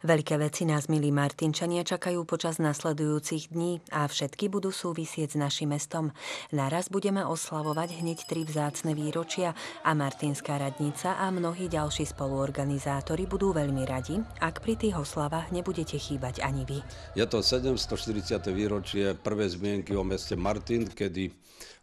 Veľké veci nás, milí Martinčania, čakajú počas nasledujúcich dní a všetky budú súvisieť s našim mestom. Naraz budeme oslavovať hneď tri vzácne výročia a Martinská radnica a mnohí ďalší spoluorganizátori budú veľmi radi, ak pri tých oslavách nebudete chýbať ani vy. Je to 740. výročie prvé zmienky o meste Martin, kedy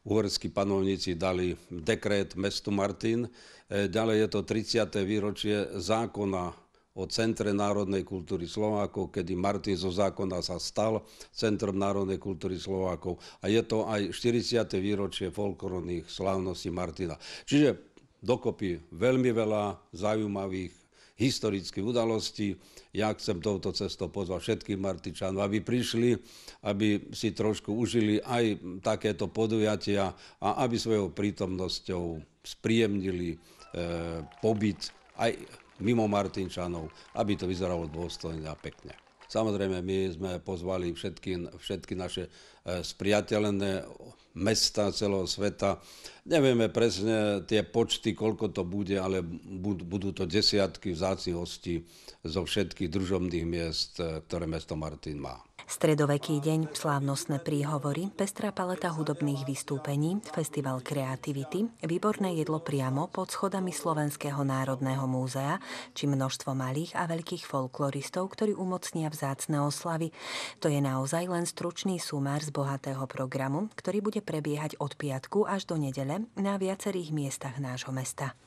uhorskí panovníci dali dekret mestu Martin. E, ďalej je to 30. výročie zákona o Centre národnej kultúry Slovákov, kedy Martin zo zákona sa stal Centrom národnej kultúry Slovákov. A je to aj 40. výročie folklorných slávností Martina. Čiže dokopy veľmi veľa zaujímavých historických udalostí. Ja chcem touto cestou pozvať všetkých Martičanov, aby prišli, aby si trošku užili aj takéto podujatia a aby svojou prítomnosťou spríjemnili e, pobyt aj mimo Martinčanov, aby to vyzeralo dôstojne a pekne. Samozrejme, my sme pozvali všetky, všetky naše e, spriateľené mesta celého sveta. Nevieme presne tie počty, koľko to bude, ale budú to desiatky vzácných hostí zo všetkých družobných miest, e, ktoré mesto Martin má. Stredoveký deň, slávnostné príhovory, pestrá paleta hudobných vystúpení, festival kreativity, výborné jedlo priamo pod schodami Slovenského národného múzea, či množstvo malých a veľkých folkloristov, ktorí umocnia vzácne oslavy. To je naozaj len stručný sumár z bohatého programu, ktorý bude prebiehať od piatku až do nedele na viacerých miestach nášho mesta.